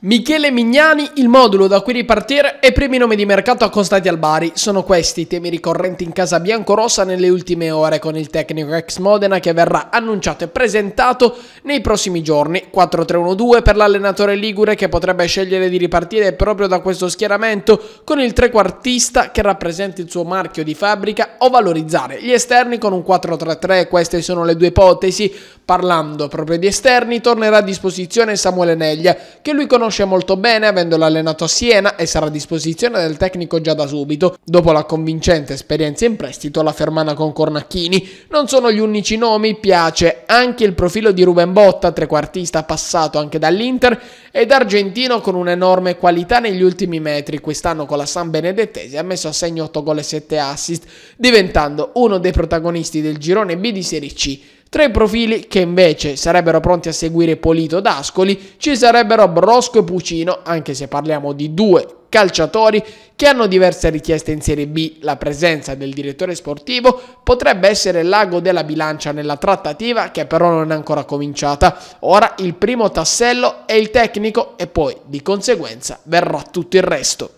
Michele Mignani, il modulo da cui ripartire e primi nomi di mercato accostati al Bari sono questi i temi ricorrenti in casa biancorossa nelle ultime ore con il tecnico ex Modena che verrà annunciato e presentato nei prossimi giorni. 4-3-1-2 per l'allenatore Ligure che potrebbe scegliere di ripartire proprio da questo schieramento con il trequartista che rappresenta il suo marchio di fabbrica o valorizzare gli esterni con un 4-3-3, queste sono le due ipotesi. Parlando proprio di esterni, tornerà a disposizione Samuele Neglia, che lui conosce molto bene avendolo allenato a Siena e sarà a disposizione del tecnico già da subito, dopo la convincente esperienza in prestito alla Fermana con Cornacchini. Non sono gli unici nomi, piace anche il profilo di Ruben Botta, trequartista passato anche dall'Inter, ed argentino con un'enorme qualità negli ultimi metri, quest'anno con la San Benedettese ha messo a segno 8 gol e 7 assist, diventando uno dei protagonisti del girone B di Serie C. Tra i profili che invece sarebbero pronti a seguire Polito d'Ascoli ci sarebbero Brosco e Pucino, anche se parliamo di due calciatori che hanno diverse richieste in Serie B. La presenza del direttore sportivo potrebbe essere l'ago della bilancia nella trattativa che però non è ancora cominciata. Ora il primo tassello è il tecnico e poi di conseguenza verrà tutto il resto.